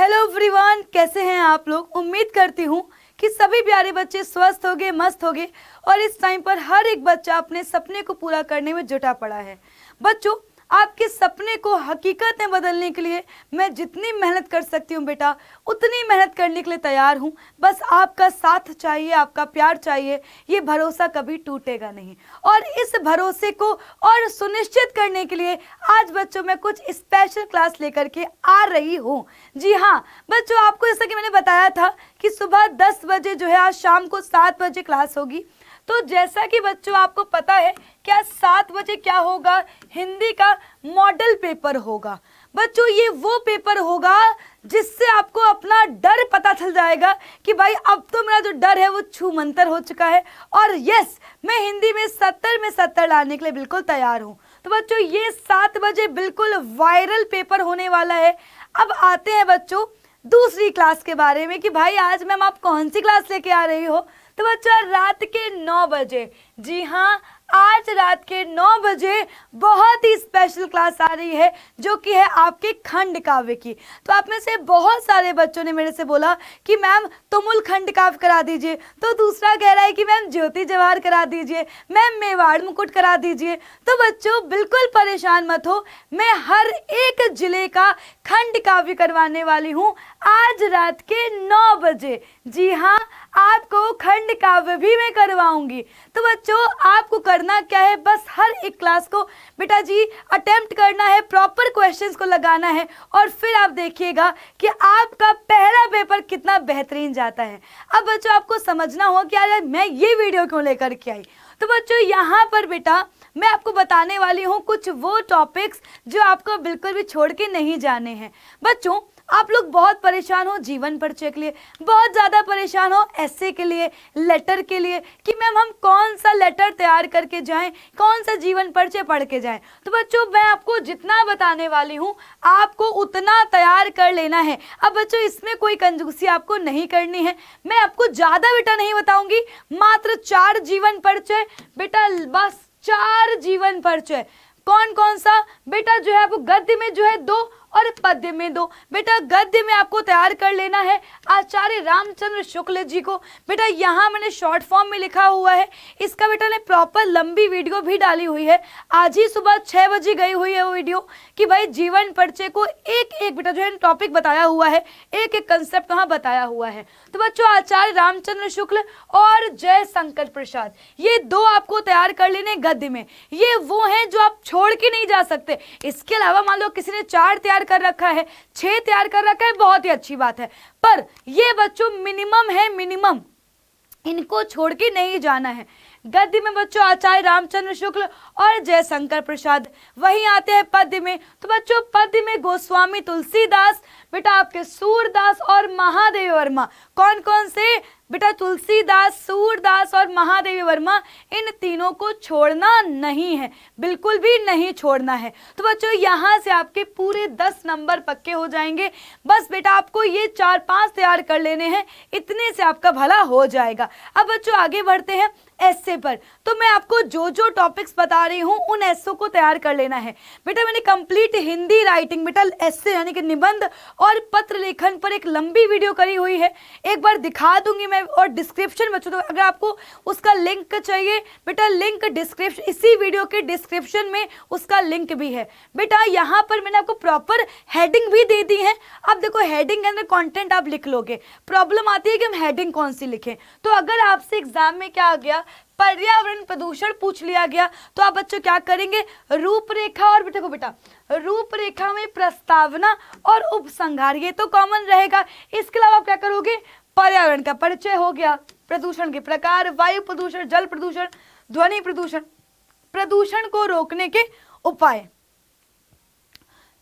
hello everyone कैसे हैं आप लोग उम्मीद करती हूँ कि सभी प्यारे बच्चे स्वस्थ हो गए मस्त हो गए और इस टाइम पर हर एक बच्चा अपने सपने को पूरा करने में जुटा पड़ा है बच्चों आपके सपने को हकीकत में बदलने के लिए मैं जितनी मेहनत कर सकती हूँ बेटा उतनी मेहनत करने के लिए तैयार हूँ बस आपका साथ चाहिए आपका प्यार चाहिए ये भरोसा कभी टूटेगा नहीं और इस भरोसे को और सुनिश्चित करने के लिए आज बच्चों मैं कुछ स्पेशल क्लास लेकर के आ रही हूँ जी हाँ बच्चों आपको जैसा कि मैंने बताया था कि सुबह दस बजे जो है आज शाम को सात बजे क्लास होगी तो जैसा कि बच्चों आपको पता है क्या सात बजे क्या होगा हिंदी का मॉडल पेपर होगा बच्चों ये वो पेपर होगा जिससे आपको अपना डर पता चल जाएगा कि भाई अब तो मेरा जो डर है वो छू मंतर हो चुका है और यस मैं हिंदी में सत्तर में सत्तर लाने के लिए बिल्कुल तैयार हूँ तो बच्चों ये सात बजे बिल्कुल वायरल पेपर होने वाला है अब आते हैं बच्चों दूसरी क्लास के बारे में कि भाई आज मैम आप कौन सी क्लास लेके आ रही हो तो बच्चों रात के नौ बजे जी हाँ आज रात के नौ बजे बहुत ही स्पेशल क्लास आ रही है जो कि है आपके खंड काव्य की तो आप में से बहुत सारे बच्चों ने मेरे से बोला कि मैम तुमुल खंड काव्य करा दीजिए तो दूसरा कह रहा है कि मैम ज्योति जवाहर करा दीजिए मैम मेवाड़ मुकुट करा दीजिए तो बच्चों बिल्कुल परेशान मत हो मैं हर एक ज़िले का खंड काव्य करवाने वाली हूँ आज रात के नौ बजे जी हाँ आपको खंड काव्य भी मैं करवाऊंगी तो बच्चों आपको करना क्या है बस हर एक क्लास को बेटा जी अटेम्प्ट करना है प्रॉपर क्वेश्चंस को लगाना है और फिर आप देखिएगा कि आपका पहला पेपर कितना बेहतरीन जाता है अब बच्चों आपको समझना हो कि यार मैं ये वीडियो क्यों लेकर के आई तो बच्चों यहाँ पर बेटा मैं आपको बताने वाली हूँ कुछ वो टॉपिक्स जो आपको बिल्कुल भी छोड़ के नहीं जाने हैं बच्चों आप लोग बहुत परेशान हो जीवन परिचय के लिए बहुत ज़्यादा परेशान हो ऐसे के लिए लेटर के लिए कि मैम हम कौन सा लेटर तैयार करके जाएं कौन सा जीवन परिचय पढ़ के जाएं तो बच्चों मैं आपको जितना बताने वाली हूँ आपको उतना तैयार कर लेना है अब बच्चों इसमें कोई कंजूसी आपको नहीं करनी है मैं आपको ज़्यादा बेटा नहीं बताऊँगी मात्र चार जीवन परिचय बेटा बस चार जीवन है कौन कौन सा बेटा जो है वो गद्य में जो है दो और पद्य में दो बेटा गद्य में आपको तैयार कर लेना है आचार्य रामचंद्र शुक्ल जी को बेटा यहाँ मैंने शॉर्ट फॉर्म में लिखा हुआ है इसका बेटा ने प्रॉपर लंबी वीडियो भी डाली हुई है आज ही सुबह छः बजे गई हुई है वो वीडियो कि भाई जीवन पर्चे को एक एक बेटा जो है टॉपिक बताया हुआ है एक एक कंसेप्ट वहाँ बताया हुआ है तो बच्चों आचार्य रामचंद्र शुक्ल और जय शंकर प्रसाद ये दो आपको तैयार कर लेने गद्य में ये वो हैं जो आप छोड़ के नहीं जा सकते इसके अलावा मान लो किसी ने चार तैयार तैयार कर रखा है छह तैयार कर रखा है बहुत ही अच्छी बात है पर ये बच्चों मिनिमम है मिनिमम इनको छोड़ के नहीं जाना है गद्य में बच्चों आचार्य रामचंद्र शुक्ल और जयशंकर प्रसाद वहीं आते हैं पद्य में तो बच्चों पद्य में गोस्वामी तुलसीदास बेटा आपके सूरदास और महादेव वर्मा कौन कौन से बेटा तुलसीदास सूरदास और महादेवी वर्मा इन तीनों को छोड़ना नहीं है बिल्कुल भी नहीं छोड़ना है तो बच्चों यहाँ से आपके पूरे दस नंबर पक्के हो जाएंगे बस बेटा आपको ये चार पांच तैयार कर लेने हैं इतने से आपका भला हो जाएगा अब बच्चों आगे बढ़ते हैं एसए पर तो मैं आपको जो जो टॉपिक्स बता रही हूँ उन एसओ को तैयार कर लेना है बेटा मैंने कंप्लीट हिंदी राइटिंग बेटा एस्से यानी कि निबंध और पत्र लेखन पर एक लंबी वीडियो करी हुई है एक बार दिखा दूंगी मैं है और डिस्क्रिप्शन में तो अगर आपको उसका लिंक चाहिए बेटा लिंक डिस्क्रिप्शन इसी वीडियो के डिस्क्रिप्शन में उसका लिंक भी है बेटा यहाँ पर मैंने आपको प्रॉपर हेडिंग भी दे दी है आप देखो हेडिंग के अंदर कॉन्टेंट आप लिख लोगे प्रॉब्लम आती है कि हम हेडिंग कौन सी लिखें तो अगर आपसे एग्जाम में क्या आ गया पर्यावरण प्रदूषण पूछ लिया गया तो आप बच्चों क्या करेंगे रूपरेखा और बेटे को बेटा रूपरेखा में प्रस्तावना और उपसंहार ये तो कॉमन रहेगा इसके अलावा आप क्या करोगे पर्यावरण का परिचय हो गया प्रदूषण के प्रकार वायु प्रदूषण जल प्रदूषण ध्वनि प्रदूषण प्रदूषण को रोकने के उपाय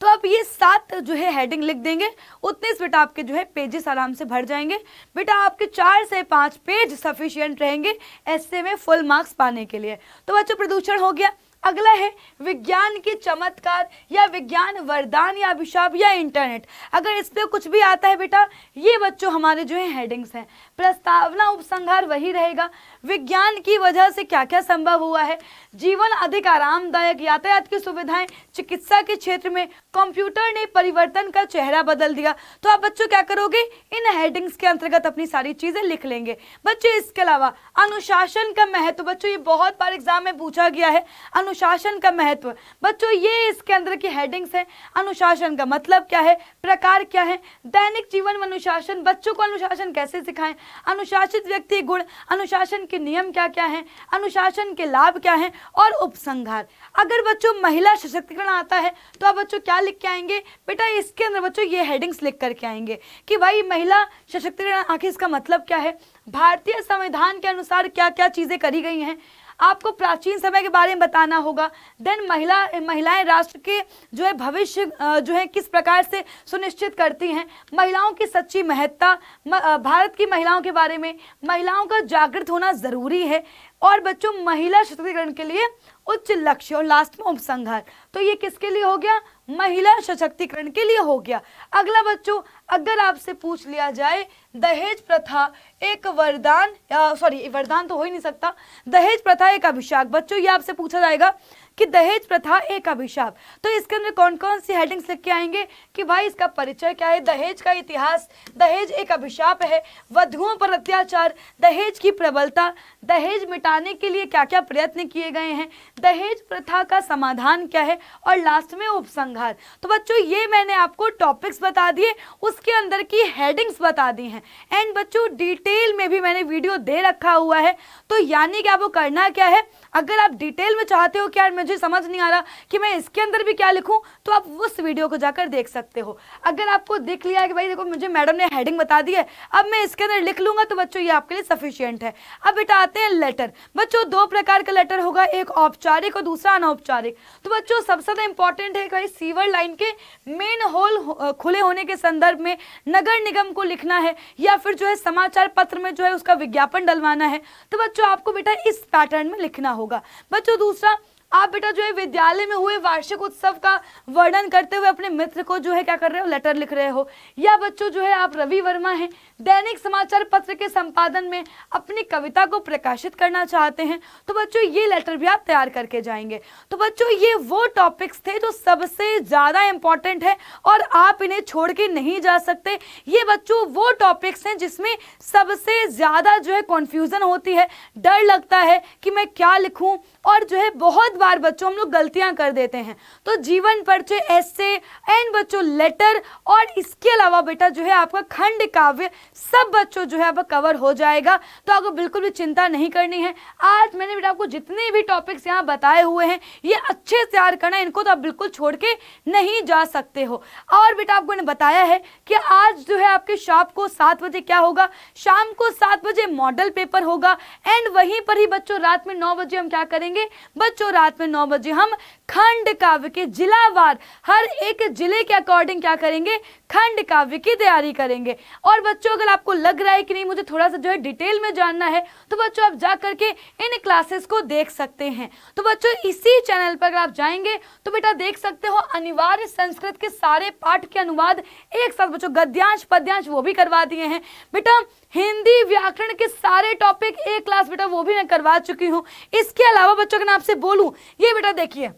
तो आप ये सात जो है हेडिंग लिख देंगे उतने से बेटा आपके जो है पेजेस आराम से भर जाएंगे बेटा आपके चार से पांच पेज सफिशियंट रहेंगे ऐसे में फुल मार्क्स पाने के लिए तो बच्चों प्रदूषण हो गया अगला है विज्ञान के चमत्कार या विज्ञान वरदान या अभिशाप या इंटरनेट अगर इस पर कुछ भी आता है बेटा ये बच्चों हमारे जो है हेडिंग्स हैं प्रस्तावना उपसंहार वही रहेगा विज्ञान की वजह से क्या क्या संभव हुआ है जीवन अधिक आरामदायक यातायात की सुविधाएं चिकित्सा के क्षेत्र में कंप्यूटर ने परिवर्तन का चेहरा बदल दिया तो आप बच्चों क्या करोगे इन हेडिंग्स के अंतर्गत अपनी सारी चीज़ें लिख लेंगे बच्चे इसके अलावा अनुशासन का महत्व बच्चों ये बहुत बार एग्जाम में पूछा गया है अनु अनुशासन का महत्व बच्चों ये इसके अंदर की हेडिंग्स हैं अनुशासन का मतलब क्या है प्रकार क्या है दैनिक जीवन में अनुशासन बच्चों को अनुशासन कैसे सिखाएं अनुशासित व्यक्ति गुण अनुशासन के नियम क्या क्या हैं अनुशासन के लाभ क्या हैं और उपसंहार अगर बच्चों महिला सशक्तिकरण आता है तो आप बच्चों क्या लिख के आएंगे बेटा इसके अंदर बच्चों ये हेडिंग्स लिख करके आएंगे कि भाई महिला सशक्तिकरण आखिर इसका मतलब क्या है भारतीय संविधान के अनुसार क्या क्या चीज़ें करी गई हैं आपको प्राचीन समय के बारे में बताना होगा देन महिला महिलाएं राष्ट्र के जो है भविष्य जो है किस प्रकार से सुनिश्चित करती हैं महिलाओं की सच्ची महत्ता भारत की महिलाओं के बारे में महिलाओं का जागृत होना ज़रूरी है और बच्चों महिला सशक्तिकरण के लिए उच्च लक्ष्य और लास्ट में उपसंहार तो ये किसके लिए हो गया महिला सशक्तिकरण के लिए हो गया अगला बच्चों अगर आपसे पूछ लिया जाए दहेज प्रथा एक वरदान सॉरी वरदान तो हो ही नहीं सकता दहेज प्रथा एक अभिशाक बच्चों ये आपसे पूछा जाएगा कि दहेज प्रथा एक अभिशाप तो इसके अंदर कौन कौन सी हेडिंग्स लिख के आएंगे कि भाई इसका परिचय क्या है दहेज का इतिहास दहेज एक अभिशाप है वधुओं पर अत्याचार दहेज की प्रबलता दहेज मिटाने के लिए क्या क्या प्रयत्न किए गए हैं दहेज प्रथा का समाधान क्या है और लास्ट में उपसंहार तो बच्चों ये मैंने आपको टॉपिक्स बता दिए उसके अंदर की हेडिंग्स बता दी हैं एंड बच्चों डिटेल में भी मैंने वीडियो दे रखा हुआ है तो यानी कि आपको करना क्या है अगर आप डिटेल में चाहते हो कि यार मुझे समझ नहीं आ रहा कि मैं इसके अंदर भी क्या लिखूं तो आप उस वीडियो को जाकर देख सकते हो अगर आपको दिख लिया है कि भाई देखो मुझे मैडम ने हेडिंग बता दी है अब मैं इसके अंदर लिख लूंगा तो बच्चों ये आपके लिए सफिशियंट है अब बेटा आते हैं लेटर बच्चों दो प्रकार का लेटर होगा एक औपचारिक और दूसरा अनौपचारिक तो बच्चों सबसे ज़्यादा इंपॉर्टेंट है कि सीवर लाइन के मेन होल खुले होने के संदर्भ में नगर निगम को लिखना है या फिर जो है समाचार पत्र में जो है उसका विज्ञापन डलवाना है तो बच्चों आपको बेटा इस पैटर्न में लिखना होगा बच्चों दूसरा आप बेटा जो है विद्यालय में हुए वार्षिक उत्सव का वर्णन करते हुए अपने मित्र को जो है क्या कर रहे हो लेटर लिख रहे हो या बच्चों जो है आप रवि वर्मा हैं दैनिक समाचार पत्र के संपादन में अपनी कविता को प्रकाशित करना चाहते हैं तो बच्चों ये लेटर भी आप तैयार करके जाएंगे तो बच्चों ये वो टॉपिक्स थे जो सबसे ज़्यादा इम्पॉर्टेंट है और आप इन्हें छोड़ के नहीं जा सकते ये बच्चों वो टॉपिक्स हैं जिसमें सबसे ज़्यादा जो है कॉन्फ्यूज़न होती है डर लगता है कि मैं क्या लिखूँ और जो है बहुत बार बच्चों हम लोग गलतियां कर देते हैं तो जीवन परिचय ऐसे एन बच्चों लेटर और इसके अलावा बेटा जो है आपका खंड काव्य सब बच्चों जो है आपका कवर हो जाएगा तो आपको बिल्कुल भी चिंता नहीं करनी है आज मैंने बेटा आपको जितने भी टॉपिक्स यहाँ बताए हुए हैं ये अच्छे से तैयार करना इनको तो आप बिल्कुल छोड़ के नहीं जा सकते हो और बेटा आपको बताया है कि आज जो है आपके शाम को सात बजे क्या होगा शाम को सात बजे मॉडल पेपर होगा एंड वहीं पर ही बच्चों रात में नौ बजे हम क्या करेंगे बच्चों रात में नौ बजे हम खंड काव्य के जिलावार हर एक जिले के अकॉर्डिंग क्या करेंगे खंड काव्य की तैयारी करेंगे और बच्चों अगर आपको लग रहा है कि नहीं मुझे थोड़ा सा जो है डिटेल में जानना है तो बच्चों आप जा करके इन क्लासेस को देख सकते हैं तो बच्चों इसी चैनल पर अगर आप जाएंगे तो बेटा देख सकते हो अनिवार्य संस्कृत के सारे पाठ के अनुवाद एक साथ बच्चों गद्यांश पद्यांश वो भी करवा दिए हैं बेटा हिंदी व्याकरण के सारे टॉपिक एक क्लास बेटा वो भी मैं करवा चुकी हूँ इसके अलावा बच्चों अगर आपसे बोलूँ ये बेटा देखिए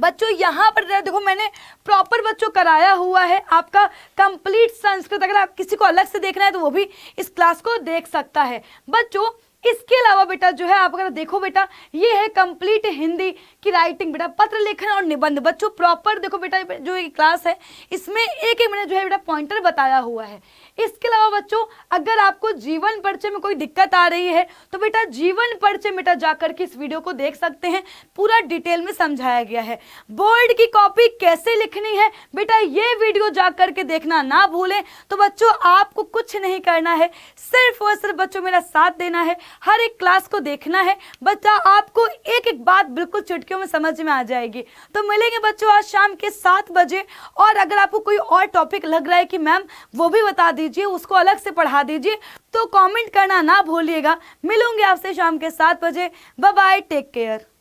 बच्चों यहाँ पर देखो मैंने प्रॉपर बच्चों कराया हुआ है आपका कंप्लीट संस्कृत अगर आप किसी को अलग से देखना है तो वो भी इस क्लास को देख सकता है बच्चों इसके अलावा बेटा जो है आप अगर देखो बेटा ये है कंप्लीट हिंदी की राइटिंग बेटा पत्र लेखन और निबंध बच्चों प्रॉपर देखो बेटा जो ये क्लास है इसमें एक एक मैंने जो है बेटा पॉइंटर बताया हुआ है इसके अलावा बच्चों अगर आपको जीवन पर्चे में कोई दिक्कत आ रही है तो बेटा जीवन पर्चे बेटा जाकर के इस वीडियो को देख सकते हैं पूरा डिटेल में समझाया गया है बोर्ड की कॉपी कैसे लिखनी है बेटा ये वीडियो जा करके देखना ना भूलें तो बच्चों आपको कुछ नहीं करना है सिर्फ और सिर्फ बच्चों मेरा साथ देना है हर एक क्लास को देखना है बच्चा आपको एक एक बात बिल्कुल चुटकियों में समझ में आ जाएगी तो मिलेंगे बच्चों आज शाम के सात बजे और अगर आपको कोई और टॉपिक लग रहा है कि मैम वो भी बता दी दीजिए उसको अलग से पढ़ा दीजिए तो कमेंट करना ना भूलिएगा मिलूंगी आपसे शाम के सात बजे बाय टेक केयर